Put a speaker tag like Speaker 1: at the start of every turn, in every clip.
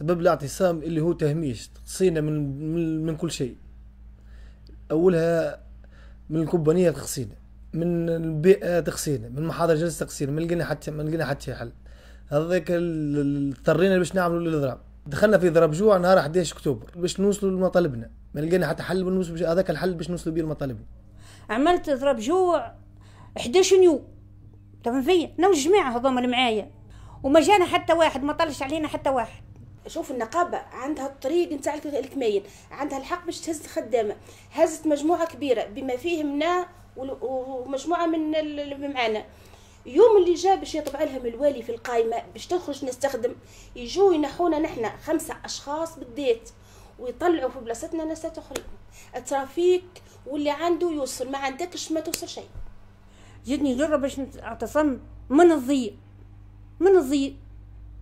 Speaker 1: سبب الاعتصام اللي هو تهميش تقصينا من, من, من كل شيء اولها من الكوبانيه تقصينا من البيئه تقصينا من محاضر جلسه تقصينا ما لقينا حتى ما لقينا حتى حل هذاك اضطرينا باش نعملوا الاضراب دخلنا في ضرب جوع نهار 11 اكتوبر باش نوصلوا لمطالبنا ما لقينا حتى حل هذاك الحل باش نوصلوا بيه لمطالبنا
Speaker 2: عملت اضراب جوع 11 يوم تفهم فيا انا والجماعه هذوما اللي معايا وما جانا حتى واحد ما طلش علينا حتى واحد شوف النقابه عندها الطريق نتاع الكماين عندها الحق باش تهز الخدامه هزت مجموعه
Speaker 3: كبيره بما فيهم منا ومجموعه من اللي معانا يوم اللي جاء باش يطبع لهم الوالي في القائمه باش تخرج نستخدم يجوا ينحونا نحنا خمسه اشخاص بالذات ويطلعوا في بلاصتنا ناس اخرى الترافيك
Speaker 2: واللي عنده يوصل ما عندكش ما توصل شيء جتني جرة باش نعتصم من الضيق من الضيق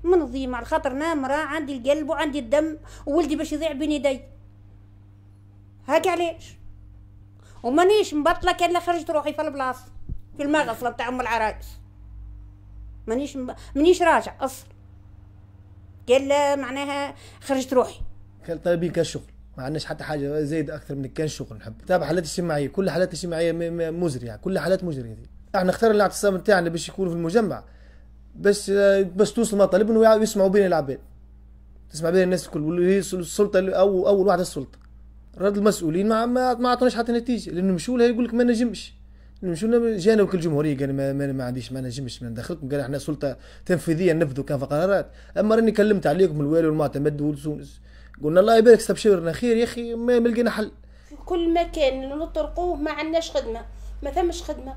Speaker 2: منظيمة على خاطر نامرة عندي القلب وعندي الدم وولدي باش يضيع بين يدي هاك علاش ومانيش مبطلة كان خرجت روحي في البلاصة في المغسلة بتاع أم العرايس مانيش مب... مانيش راجع أصلا قال لا معناها خرجت روحي
Speaker 1: كان كان شغل ما عندناش حتى حاجه زايد اكثر من كان شغل نحب تابع حالات اجتماعيه كل حالات اجتماعيه مزريه كل حالات مزريه احنا اخترنا الاعتصام بتاعنا باش يكون في المجمع بس بس توصل مطالبهم ويسمعوا بين العباد تسمع بين الناس الكل واللي هي السلطه او اول واحده السلطه رد المسؤولين ما ما عطوناش حتى نتيجه لانه مشوا لها يقول لك ما نجمش مشوا لنا جانا وكل الجمهوريه قال ما, ما, ما عنديش ما نجمش ما ندخلكم قال احنا سلطه تنفيذيه نفذوا كان في قرارات اما راني كلمت عليكم الوالي والمعتمد والزونس قلنا الله يبارك استبشرنا خير يا اخي ما لقينا حل
Speaker 3: كل مكان نطرقوه ما عندناش خدمه ما ثمش خدمه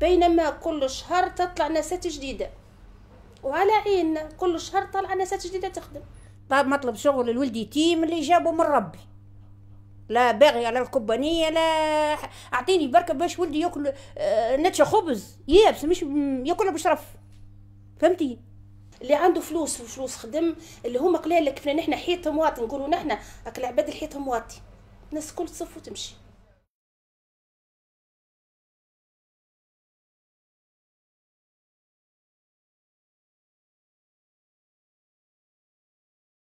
Speaker 3: بينما كل شهر تطلع
Speaker 2: ناسات جديده وعلى عيننا كل شهر طالعه ناس جديده تخدم طيب مطلب شغل الولد يتيم اللي جابه من ربي لا باغي على الكبانية لا أعطيني بركة باش ولدي ياكل آه، نتشا خبز يابس مش ياكلها بشرف فهمتي اللي عنده فلوس وفلوس خدم اللي هما قلال كيفنا نحنا حيطهم واطي نقولوا نحنا هاك العباد اللي حيطهم واطي الناس كل تصف وتمشي